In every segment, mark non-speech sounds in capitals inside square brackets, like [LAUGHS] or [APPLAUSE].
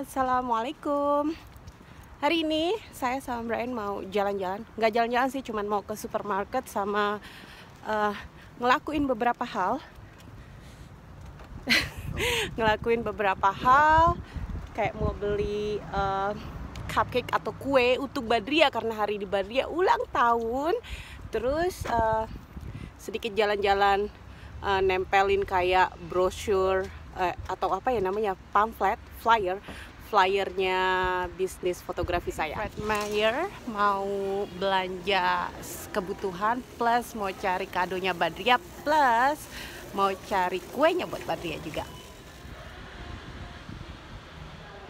Assalamualaikum Hari ini saya sama Brian mau jalan-jalan Gak jalan-jalan sih, cuman mau ke supermarket sama uh, Ngelakuin beberapa hal [LAUGHS] Ngelakuin beberapa hal Kayak mau beli uh, cupcake atau kue untuk Badria Karena hari di Badria ulang tahun Terus uh, sedikit jalan-jalan uh, nempelin kayak brosur uh, atau apa ya namanya pamflet flyer flyernya bisnis fotografi saya. Fred Mayer mau belanja kebutuhan plus mau cari kadonya Badria plus mau cari kuenya buat Badria juga.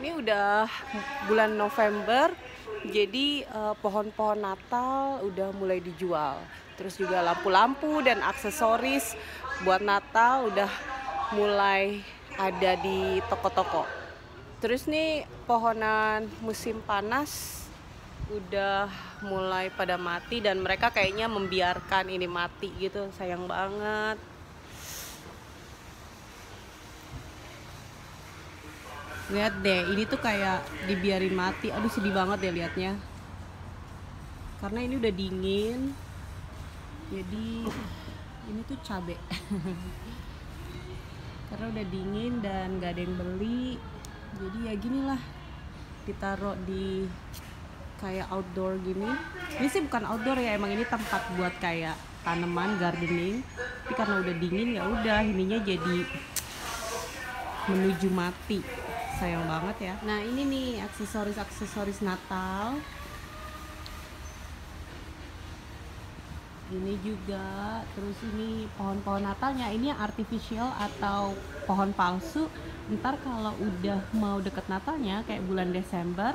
Ini udah bulan November, jadi eh, pohon-pohon eh, Natal udah mulai dijual. Terus juga lampu-lampu dan aksesoris buat Natal udah mulai ada di toko-toko. Terus nih pohonan musim panas udah mulai pada mati dan mereka kayaknya membiarkan ini mati gitu. Sayang banget. Lihat deh, ini tuh kayak dibiarin mati. Aduh sedih banget deh ya liatnya. Karena ini udah dingin. Jadi ini tuh cabe. [LAUGHS] Karena udah dingin dan gak ada yang beli, jadi ya gini lah kita ditaruh di kayak outdoor gini ini sih bukan outdoor ya emang ini tempat buat kayak tanaman gardening tapi karena udah dingin ya udah ininya jadi menuju mati sayang banget ya nah ini nih aksesoris aksesoris Natal ini juga terus ini pohon-pohon natalnya ini artificial atau pohon palsu ntar kalau udah mau deket natalnya kayak bulan Desember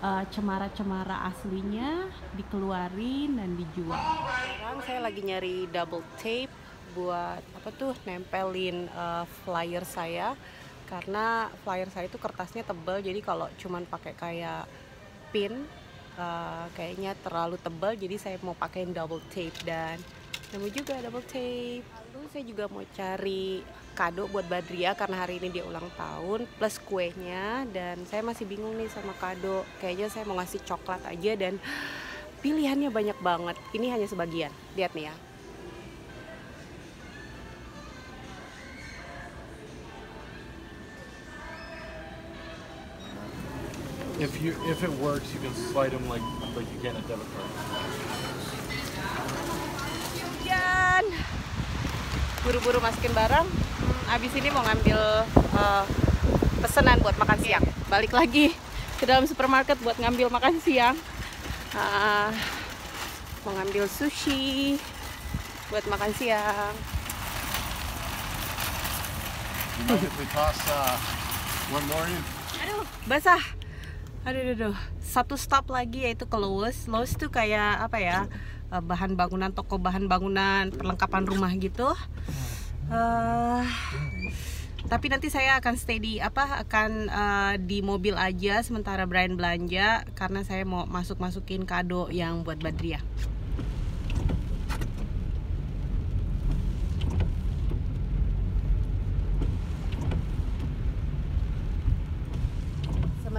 eh, cemara-cemara uh, aslinya dikeluarin dan dijual sekarang saya lagi nyari double tape buat apa tuh nempelin uh, flyer saya karena flyer saya itu kertasnya tebal jadi kalau cuman pakai kayak pin Eh, kayaknya terlalu tebal jadi saya mau pakai double tape dan nemu juga double tape lalu saya juga mau cari kado buat Badria karena hari ini dia ulang tahun plus kuenya dan saya masih bingung nih sama kado kayaknya saya mau ngasih coklat aja dan [GASPS] pilihannya banyak banget ini hanya sebagian lihat nih ya If you if it works, you can slide them like like you can a debit card. Kemudian Buru-buru masukin barang. abis ini mau ngambil uh, pesanan buat makan siang. Balik lagi ke dalam supermarket buat ngambil makan siang. Uh, mau ngambil sushi buat makan siang. You kita if uh, one more in? Aduh, basah aduh, aduh, aduh. satu stop lagi yaitu ke Lowe's. Lowe's itu kayak apa ya? Eh, bahan bangunan toko bahan bangunan perlengkapan rumah gitu. Uh, tapi nanti saya akan stay di apa akan uh, di mobil aja sementara Brian belanja karena saya mau masuk masukin kado yang buat Badria.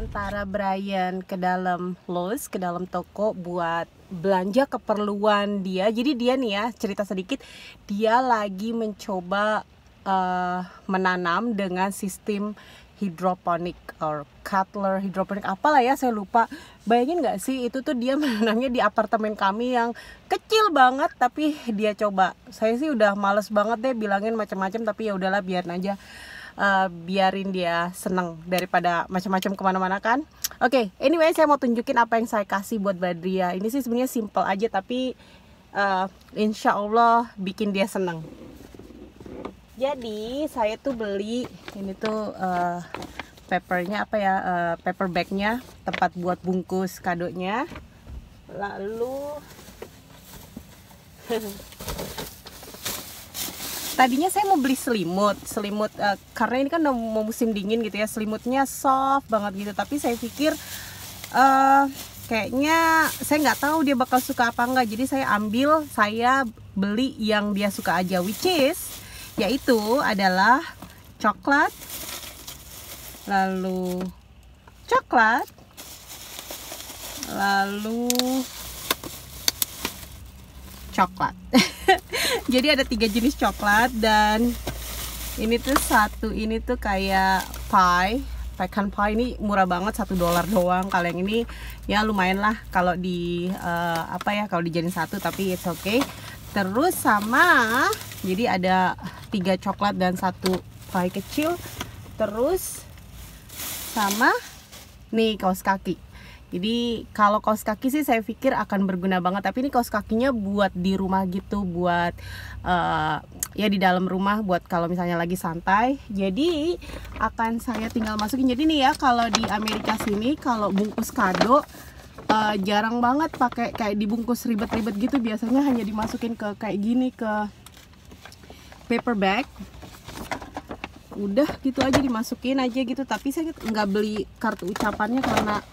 antara Brian ke dalam Lowe's, ke dalam toko buat belanja keperluan dia. Jadi dia nih ya, cerita sedikit, dia lagi mencoba uh, menanam dengan sistem hidroponik or cutler hidroponik apalah ya saya lupa bayangin nggak sih itu tuh dia [LAUGHS] menanamnya di apartemen kami yang kecil banget tapi dia coba saya sih udah males banget deh bilangin macam-macam tapi ya udahlah biar aja uh, biarin dia seneng daripada macam-macam kemana-mana kan oke okay, anyway saya mau tunjukin apa yang saya kasih buat Badria ini sih sebenarnya simple aja tapi uh, insya Allah bikin dia seneng jadi saya tuh beli ini tuh uh, papernya apa ya uh, paper bagnya tempat buat bungkus kadonya lalu [LAUGHS] tadinya saya mau beli selimut selimut uh, karena ini kan mau musim dingin gitu ya selimutnya soft banget gitu tapi saya pikir uh, kayaknya saya nggak tahu dia bakal suka apa nggak jadi saya ambil saya beli yang dia suka aja which is yaitu adalah coklat lalu coklat lalu coklat [LAUGHS] jadi ada tiga jenis coklat dan ini tuh satu ini tuh kayak pie pecan pie ini murah banget satu dolar doang kalau yang ini ya lumayan lah kalau di uh, apa ya kalau dijadiin satu tapi it's okay terus sama jadi ada tiga coklat dan satu pie kecil terus sama nih kaos kaki jadi kalau kaos kaki sih saya pikir akan berguna banget tapi ini kaos kakinya buat di rumah gitu buat uh, ya di dalam rumah buat kalau misalnya lagi santai. Jadi akan saya tinggal masukin. Jadi nih ya kalau di Amerika sini kalau bungkus kado uh, jarang banget pakai kayak dibungkus ribet-ribet gitu biasanya hanya dimasukin ke kayak gini ke paper bag udah gitu aja dimasukin aja gitu tapi saya nggak beli kartu ucapannya karena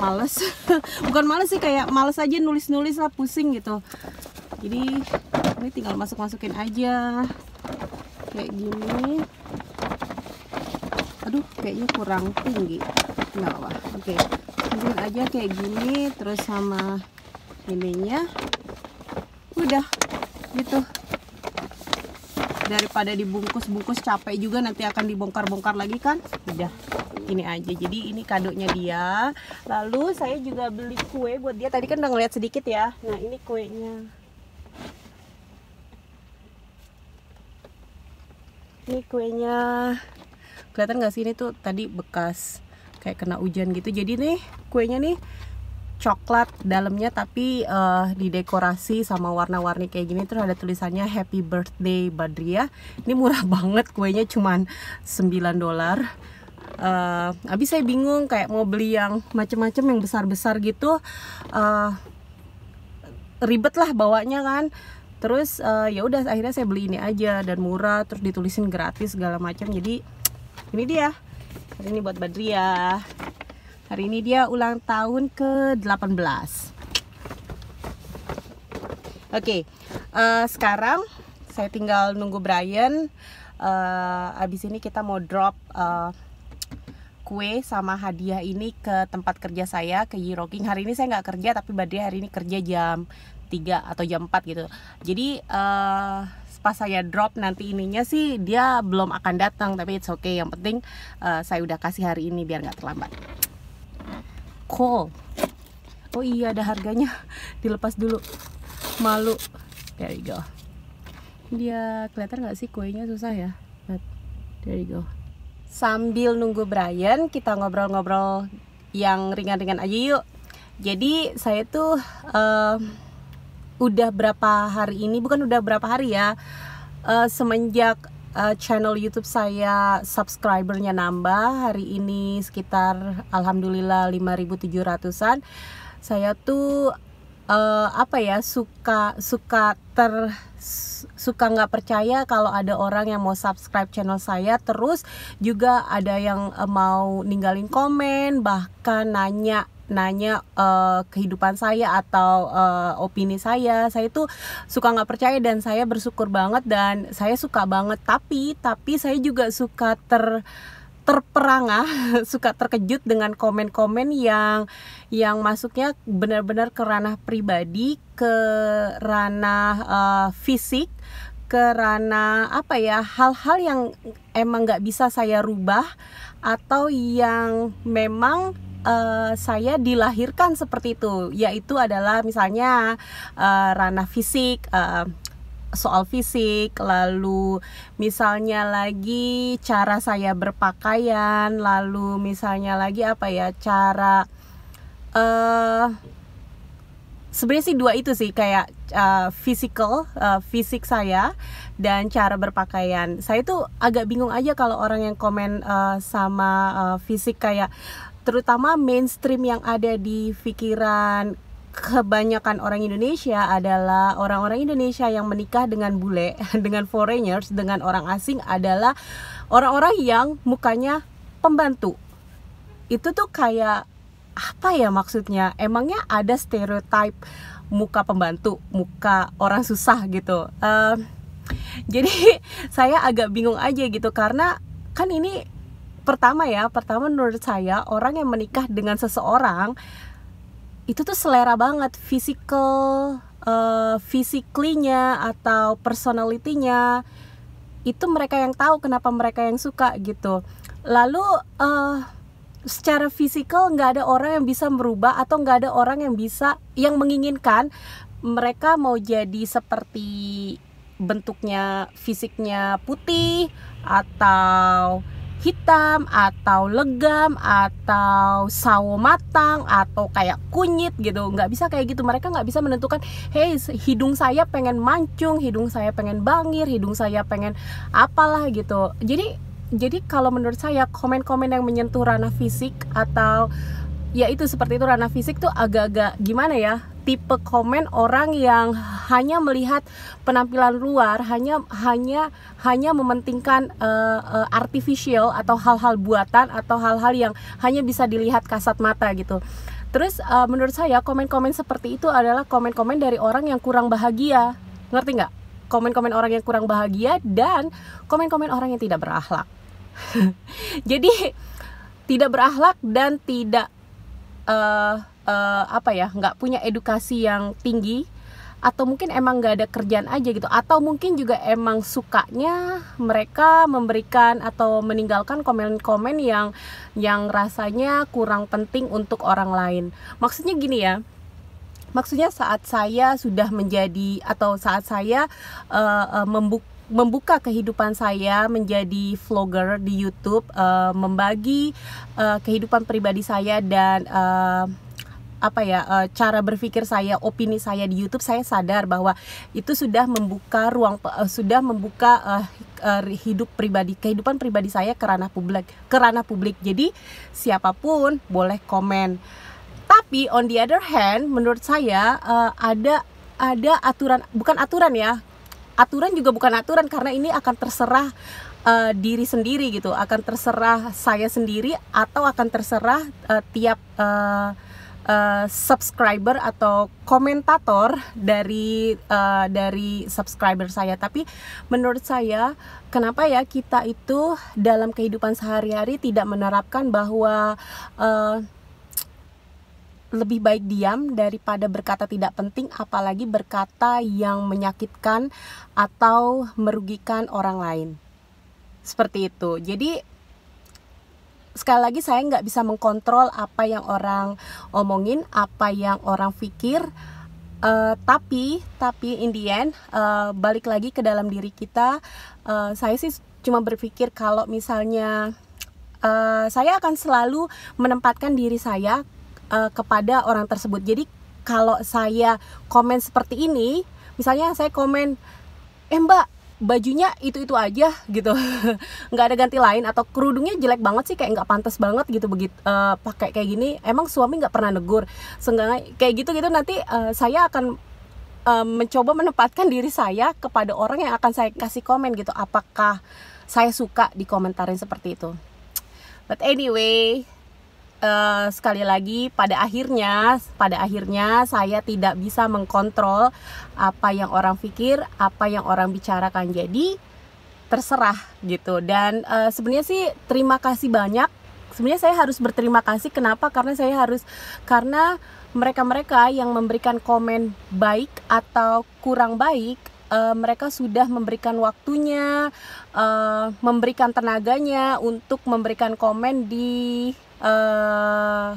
males [LAUGHS] bukan males sih kayak males aja nulis-nulis lah pusing gitu jadi ini tinggal masuk-masukin aja kayak gini aduh kayaknya kurang tinggi nggak apa oke okay. masukin aja kayak gini terus sama ininya udah gitu daripada dibungkus-bungkus capek juga nanti akan dibongkar-bongkar lagi kan udah ini aja jadi ini kadonya dia lalu saya juga beli kue buat dia tadi kan udah ngeliat sedikit ya nah ini kuenya ini kuenya kelihatan gak sih ini tuh tadi bekas kayak kena hujan gitu jadi nih kuenya nih coklat dalamnya tapi uh, didekorasi sama warna-warni kayak gini terus ada tulisannya happy birthday badria ini murah [LAUGHS] banget kuenya cuman 9 dolar uh, abis saya bingung kayak mau beli yang macem-macem yang besar-besar gitu uh, ribet lah bawanya kan terus uh, ya udah akhirnya saya beli ini aja dan murah terus ditulisin gratis segala macam jadi ini dia hari ini buat Badriah hari ini dia ulang tahun ke 18 oke okay, uh, sekarang saya tinggal nunggu Brian uh, abis ini kita mau drop uh, kue sama hadiah ini ke tempat kerja saya ke Yiroking hari ini saya nggak kerja tapi badai hari ini kerja jam 3 atau jam 4 gitu jadi uh, pas saya drop nanti ininya sih dia belum akan datang tapi it's okay yang penting uh, saya udah kasih hari ini biar nggak terlambat cool oh iya ada harganya dilepas dulu malu there you go dia kelihatan nggak sih kuenya susah ya but there you go sambil nunggu Brian kita ngobrol-ngobrol yang ringan-ringan aja yuk jadi saya tuh uh, udah berapa hari ini bukan udah berapa hari ya uh, semenjak uh, channel YouTube saya subscribernya nambah hari ini sekitar alhamdulillah 5.700an saya tuh uh, apa ya suka suka ter suka nggak percaya kalau ada orang yang mau subscribe channel saya terus juga ada yang eh, mau ninggalin komen bahkan nanya nanya uh, kehidupan saya atau uh, opini saya saya itu suka nggak percaya dan saya bersyukur banget dan saya suka banget tapi tapi saya juga suka ter terperangah [LAUGHS] suka terkejut dengan komen-komen yang yang masuknya benar-benar ke ranah pribadi ke ranah uh, fisik ke ranah apa ya hal-hal yang emang nggak bisa saya rubah atau yang memang uh, saya dilahirkan seperti itu yaitu adalah misalnya uh, ranah fisik uh, soal fisik, lalu misalnya lagi cara saya berpakaian, lalu misalnya lagi apa ya cara uh, sebenarnya sih dua itu sih kayak uh, physical uh, fisik saya dan cara berpakaian saya tuh agak bingung aja kalau orang yang komen uh, sama uh, fisik kayak terutama mainstream yang ada di pikiran kebanyakan orang Indonesia adalah orang-orang Indonesia yang menikah dengan bule, [LAUGHS] dengan foreigners, dengan orang asing adalah orang-orang yang mukanya pembantu. Itu tuh kayak apa ya maksudnya? Emangnya ada stereotip muka pembantu, muka orang susah gitu. Uh, [LAUGHS] jadi [LAUGHS] saya agak bingung aja gitu karena kan ini pertama ya, pertama menurut saya orang yang menikah dengan seseorang itu tuh selera banget physical uh, physically-nya atau personality-nya itu mereka yang tahu kenapa mereka yang suka gitu lalu uh, secara fisikal nggak ada orang yang bisa merubah atau nggak ada orang yang bisa yang menginginkan mereka mau jadi seperti bentuknya fisiknya putih atau hitam atau legam atau sawo matang atau kayak kunyit gitu nggak bisa kayak gitu mereka nggak bisa menentukan hey hidung saya pengen mancung hidung saya pengen bangir hidung saya pengen apalah gitu jadi jadi kalau menurut saya komen-komen yang menyentuh ranah fisik atau ya itu seperti itu ranah fisik tuh agak-agak gimana ya tipe komen orang yang hanya melihat penampilan luar, hanya hanya hanya mementingkan uh, uh, artificial atau hal-hal buatan atau hal-hal yang hanya bisa dilihat kasat mata gitu. Terus uh, menurut saya komen-komen seperti itu adalah komen-komen dari orang yang kurang bahagia, ngerti nggak? Komen-komen orang yang kurang bahagia dan komen-komen orang yang tidak berakhlak. [LAUGHS] Jadi tidak berakhlak dan tidak uh, uh, apa ya nggak punya edukasi yang tinggi atau mungkin emang nggak ada kerjaan aja gitu atau mungkin juga emang sukanya mereka memberikan atau meninggalkan komen-komen yang yang rasanya kurang penting untuk orang lain maksudnya gini ya maksudnya saat saya sudah menjadi atau saat saya uh, eh, uh, eh, membuka membuka kehidupan saya menjadi vlogger di YouTube, uh, membagi uh, kehidupan pribadi saya dan uh, apa ya eh, cara berpikir saya, opini saya di YouTube saya sadar bahwa itu sudah membuka ruang eh, sudah membuka eh, hidup pribadi kehidupan pribadi saya ke ranah publik ke ranah publik. Jadi siapapun boleh komen. Tapi on the other hand menurut saya ada ada aturan bukan aturan ya. Aturan juga bukan aturan karena ini akan terserah uh, diri sendiri gitu, akan terserah saya sendiri atau akan terserah uh, tiap uh, Eh, subscriber atau komentator dari uh, dari subscriber saya tapi menurut saya kenapa ya kita itu dalam kehidupan sehari-hari tidak menerapkan bahwa uh, lebih baik diam daripada berkata tidak penting apalagi berkata yang menyakitkan atau merugikan orang lain seperti itu jadi sekali lagi saya nggak bisa mengkontrol apa yang orang omongin, apa yang orang pikir. Uh, tapi tapi Indian uh, eh, balik lagi ke dalam diri kita. Uh, saya sih cuma berpikir kalau misalnya uh, saya akan selalu menempatkan diri saya uh, kepada orang tersebut. Jadi kalau saya komen seperti ini, misalnya saya komen, eh mbak bajunya itu-itu aja gitu [LAUGHS] nggak ada ganti lain atau kerudungnya jelek banget sih kayak nggak pantas banget gitu begitu uh, eh, pakai kayak gini emang suami nggak pernah negur seenggaknya kayak gitu gitu nanti uh, saya akan uh, mencoba menempatkan diri saya kepada orang yang akan saya kasih komen gitu apakah saya suka dikomentarin seperti itu but anyway Eh, sekali lagi pada akhirnya pada akhirnya saya tidak bisa mengkontrol apa yang orang pikir, apa yang orang bicarakan. Jadi terserah gitu. Dan uh, sebenarnya sih terima kasih banyak sebenarnya saya harus berterima kasih kenapa karena saya harus karena mereka-mereka yang memberikan komen baik atau kurang baik uh, mereka sudah memberikan waktunya, uh, memberikan tenaganya untuk memberikan komen di uh, eh,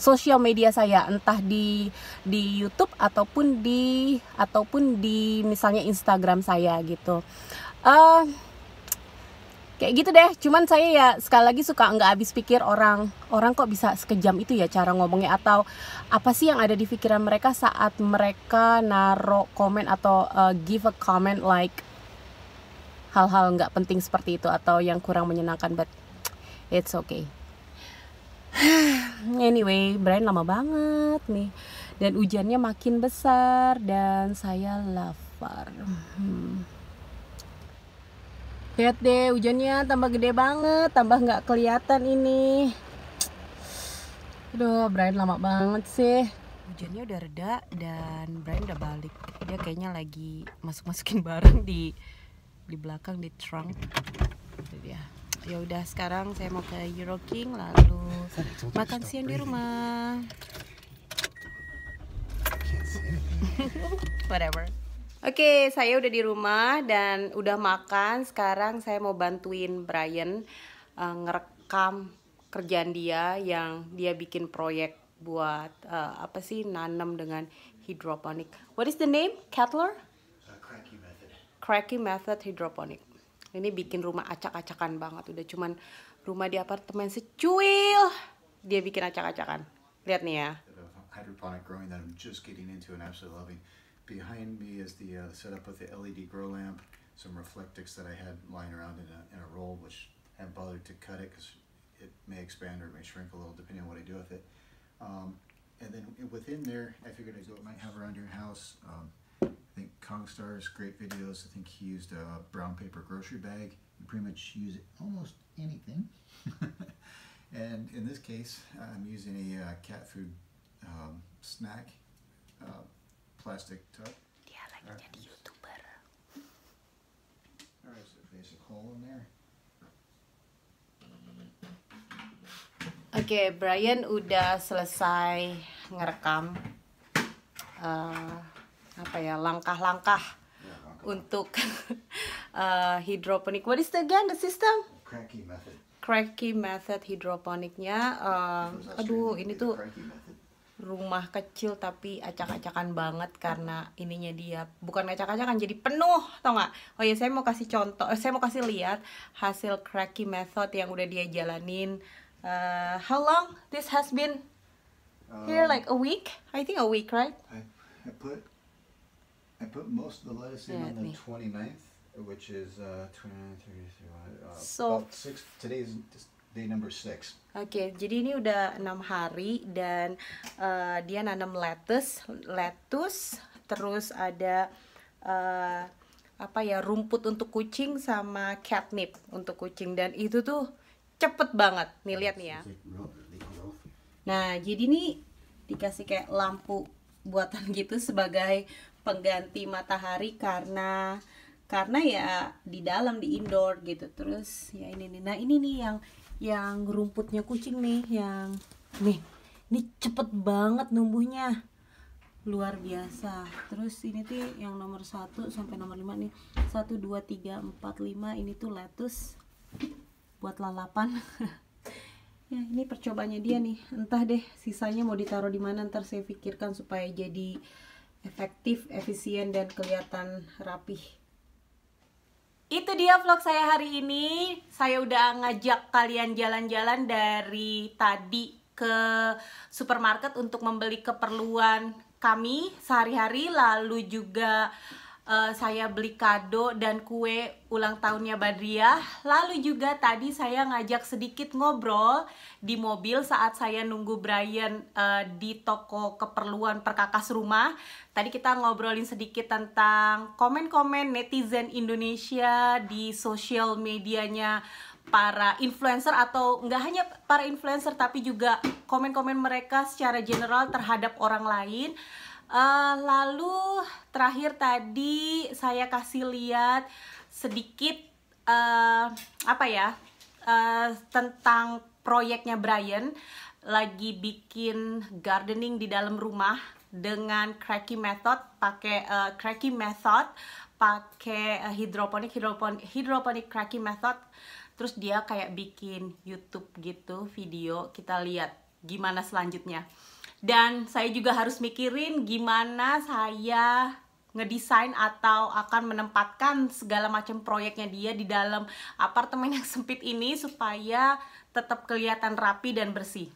sosial media saya, entah di di YouTube ataupun di ataupun di misalnya Instagram saya gitu. Uh, kayak gitu deh cuman saya ya sekali lagi suka nggak habis pikir orang orang kok bisa sekejam itu ya cara ngomongnya atau apa sih yang ada di pikiran mereka saat mereka naro komen atau uh, give a comment like hal-hal nggak penting seperti itu atau yang kurang menyenangkan but it's okay [SIGHS] anyway Brian lama banget nih dan hujannya makin besar dan saya lapar hmm. Lihat deh hujannya tambah gede banget, tambah nggak kelihatan ini. Aduh, Brian lama banget sih. Hujannya udah reda dan Brian udah balik. Dia kayaknya lagi masuk-masukin [LAUGHS] barang di di belakang di trunk. Itu dia. Ya udah sekarang saya mau ke Euro King lalu makan siang di rumah. [LAUGHS] Whatever. Oke, saya udah di rumah dan udah makan. Sekarang saya mau bantuin Brian uh, ngerekam kerjaan dia yang dia bikin proyek buat uh, apa sih nanam dengan hidroponik. What is the name? Kettler? Uh, cracky method. Cracky method hidroponik. Ini bikin rumah acak-acakan banget. Udah cuman rumah di apartemen secuil dia bikin acak-acakan. Lihat nih ya. Hydroponic growing that I'm just getting into and absolutely loving. Behind me is the uh, setup with the LED grow lamp, some Reflectix that I had lying around in a, in a roll, which I haven't bothered to cut it because it may expand or it may shrink a little depending on what I do with it. Um, and then within there, I figured I'd go, might have around your house. Um, I think Kongstar's great videos. I think he used a brown paper grocery bag. You pretty much use almost anything. [LAUGHS] and in this case, I'm using a uh, cat food um, snack plastic tub. Yeah, like right. jadi youtuber. There is a basic hole in there. Oke, okay, Brian udah selesai ngerekam uh, apa ya langkah-langkah yeah, untuk uh, [LAUGHS] hidroponik. What is the again the system? Cracky method. Cracky method hidroponiknya. Uh, aduh, ini tuh rumah kecil tapi acak-acakan banget karena ininya dia bukan acak-acakan jadi penuh tau nggak oh ya saya mau kasih contoh eh, saya mau kasih lihat hasil cracky method yang udah dia jalanin uh, how long this has been here um, like a week I think a week right I, I put I put most of the lettuce in yeah, on the 29th which is uh, 29, 33. uh, so about six today's day number six. Oke, okay, jadi ini udah enam hari dan uh, dia nanam lettuce, lettuce, terus ada uh, apa ya rumput untuk kucing sama catnip untuk kucing dan itu tuh cepet banget nih lihat nih ya. Nah jadi ini dikasih kayak lampu buatan gitu sebagai pengganti matahari karena karena ya di dalam di indoor gitu terus ya ini nih nah ini nih yang yang rumputnya kucing nih yang nih ini cepet banget numbuhnya luar biasa terus ini tuh yang nomor satu sampai nomor lima nih satu dua tiga empat lima ini tuh lettuce buat lalapan [LAUGHS] ya ini percobanya dia nih entah deh sisanya mau ditaruh di mana ntar saya pikirkan supaya jadi efektif efisien dan kelihatan rapih itu dia vlog saya hari ini. Saya udah ngajak kalian jalan-jalan dari tadi ke supermarket untuk membeli keperluan kami sehari-hari lalu juga uh, saya beli kado dan kue ulang tahunnya Badriah. Lalu juga tadi saya ngajak sedikit ngobrol di mobil saat saya nunggu Brian uh, di toko keperluan perkakas rumah. Tadi kita ngobrolin sedikit tentang komen-komen netizen Indonesia di sosial medianya para influencer atau nggak hanya para influencer tapi juga komen-komen mereka secara general terhadap orang lain. Uh, lalu terakhir tadi saya kasih lihat sedikit uh, apa ya uh, tentang proyeknya Brian lagi bikin gardening di dalam rumah dengan cracky method pakai uh, cracky method pakai uh, hidroponik hidroponik hidroponik cracky method terus dia kayak bikin YouTube gitu video kita lihat gimana selanjutnya dan saya juga harus mikirin gimana saya ngedesain atau akan menempatkan segala macam proyeknya dia di dalam apartemen yang [LAUGHS] sempit ini supaya tetap kelihatan rapi dan bersih.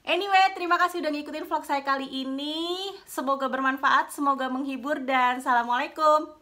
Anyway, terima kasih udah ngikutin vlog saya kali ini. Semoga bermanfaat, semoga menghibur, dan Assalamualaikum.